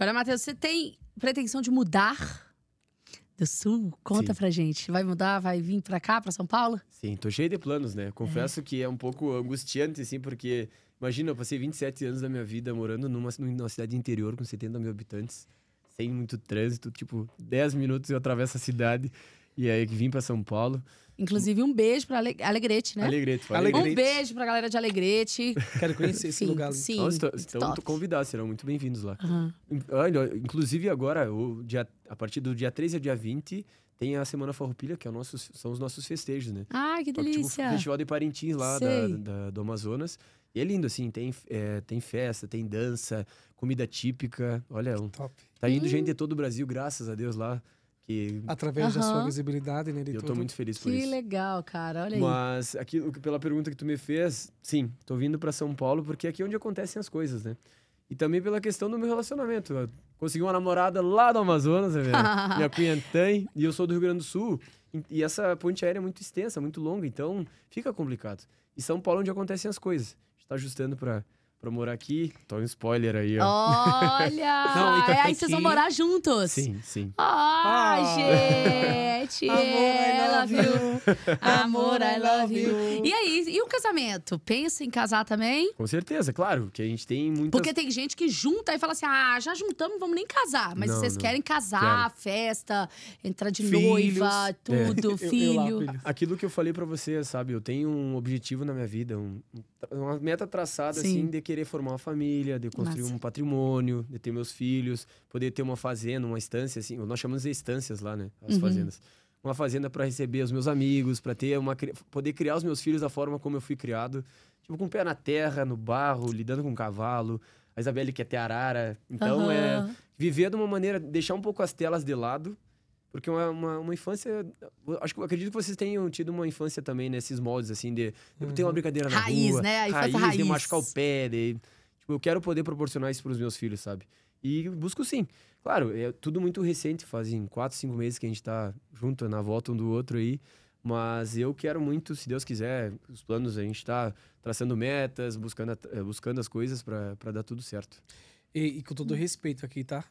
Agora, Matheus, você tem pretensão de mudar do Sul? Conta Sim. pra gente. Vai mudar? Vai vir pra cá, pra São Paulo? Sim, tô cheio de planos, né? Confesso é. que é um pouco angustiante, assim, porque... Imagina, eu passei 27 anos da minha vida morando numa, numa cidade interior com 70 mil habitantes, sem muito trânsito, tipo, 10 minutos eu atravesso a cidade. E aí que vim para São Paulo. Inclusive, um beijo pra Ale... Alegrete, né? Alegrete, foi. Alegrete. Um beijo pra galera de Alegrete. Quero conhecer esse sim, lugar. Sim, Nossa, estão convidados, serão muito bem-vindos lá. Uhum. Olha, inclusive agora, o dia, a partir do dia 13 ao dia 20, tem a Semana Farroupilha, que é nosso, são os nossos festejos, né? Ah, que é tipo delícia! Tipo, o Festival de Parintins lá da, da, do Amazonas. E é lindo, assim, tem, é, tem festa, tem dança, comida típica. Olha, um, tá indo hum. gente de todo o Brasil, graças a Deus, lá através uhum. da sua visibilidade nele. Né, eu tô muito feliz por que isso. Que legal, cara. Olha Mas, aí. Mas aqui, pela pergunta que tu me fez, sim, tô vindo para São Paulo porque aqui é onde acontecem as coisas, né? E também pela questão do meu relacionamento. Eu consegui uma namorada lá do Amazonas, né, minha acuentei e eu sou do Rio Grande do Sul. E essa ponte aérea é muito extensa, muito longa, então fica complicado. E São Paulo é onde acontecem as coisas. A gente tá ajustando para pra morar aqui. Tô um spoiler aí, ó. Olha! Não, então é, aí tá vocês vão morar juntos. Sim, sim. Ah, ah. gente! Amor, I love you. Amor, I love you. E aí, e o casamento? Pensa em casar também? Com certeza, claro. porque a gente tem muitas... Porque tem gente que junta e fala assim, ah, já juntamos, vamos nem casar. Mas não, vocês não. querem casar, festa, entrar de Filhos. noiva, é. tudo, é. filho. Eu, eu lá, Aquilo que eu falei pra você, sabe? Eu tenho um objetivo na minha vida, um, uma meta traçada, sim. assim, de que querer formar uma família, de construir um patrimônio, de ter meus filhos, poder ter uma fazenda, uma estância, assim. Nós chamamos de estâncias lá, né? As uhum. fazendas. Uma fazenda para receber os meus amigos, para ter uma poder criar os meus filhos da forma como eu fui criado, tipo com o pé na terra, no barro, lidando com um cavalo. A Isabelle quer é ter arara. Então uhum. é viver de uma maneira, deixar um pouco as telas de lado porque uma, uma, uma, infância. Acho que acredito que vocês tenham tido uma infância também nesses né, moldes, assim, de. Uhum. Tem uma brincadeira na raiz, rua, né? A raiz, raiz, de machucar o pé. De, tipo, eu quero poder proporcionar isso para os meus filhos, sabe? E busco sim. Claro, é tudo muito recente, fazem quatro, cinco meses que a gente está junto, na volta um do outro aí. Mas eu quero muito, se Deus quiser, os planos, a gente está traçando metas, buscando, buscando as coisas para dar tudo certo. E, e, com todo respeito aqui, tá?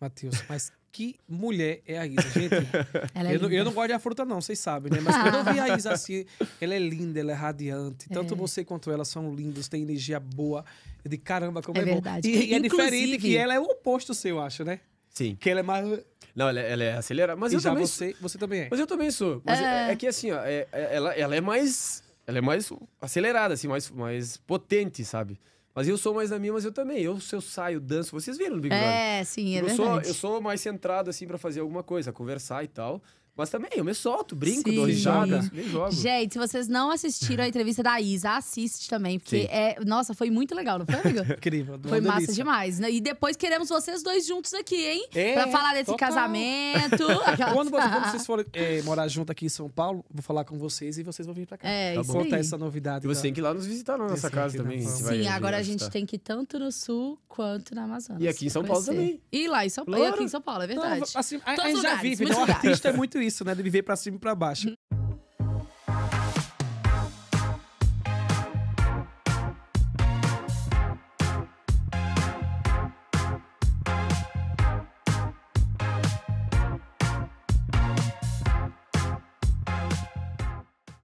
Matheus, mas que mulher é a Isa, gente. É eu, não, eu, não gosto de a fruta, não, vocês sabem, né? Mas quando eu vi a Isa assim, ela é linda, ela é radiante. É. Tanto é. você quanto ela são lindos, têm energia boa. de caramba, como é, é bom. Verdade. E, e é diferente que ela é o oposto seu, eu acho, né? Sim. Que ela é mais. Não, ela, é, ela é acelerada. Mas e eu já também você, sou. você também é. Mas eu também sou. Mas ah. é, que assim, ó, ela, ela é mais. Ela é mais acelerada, assim, mais, mais potente, sabe? Mas eu sou mais na minha, mas eu também. Eu, se eu saio, danço, vocês viram no Big é, Brother. É, sim, é eu verdade. Sou, eu sou mais centrado, assim, para fazer alguma coisa, conversar e tal. Mas também, eu me solto, brinco, Sim. dou risada, jogo. Gente, se vocês não assistiram a entrevista da Isa, assiste também, porque é. Nossa, foi muito legal, não foi, amigo? Incrível, Foi delícia. massa demais. né? E depois queremos vocês dois juntos aqui, hein? É, pra falar desse total. casamento. quando, quando, vocês forem é, morar junto aqui em São Paulo, vou falar com vocês e vocês vão vir pra cá. É, tá isso Contar aí. essa novidade. E você têm tem que ir lá nos visitar na nossa casa também. Sim, vai, agora a gente tem que ir tanto no sul quanto na Amazônia. E aqui em São Paulo também. E lá em São Paulo. E aqui em São Paulo, é então, verdade. assim, a, gente já vive, então o artista é muito isso isso, né? De viver para cima e para baixo.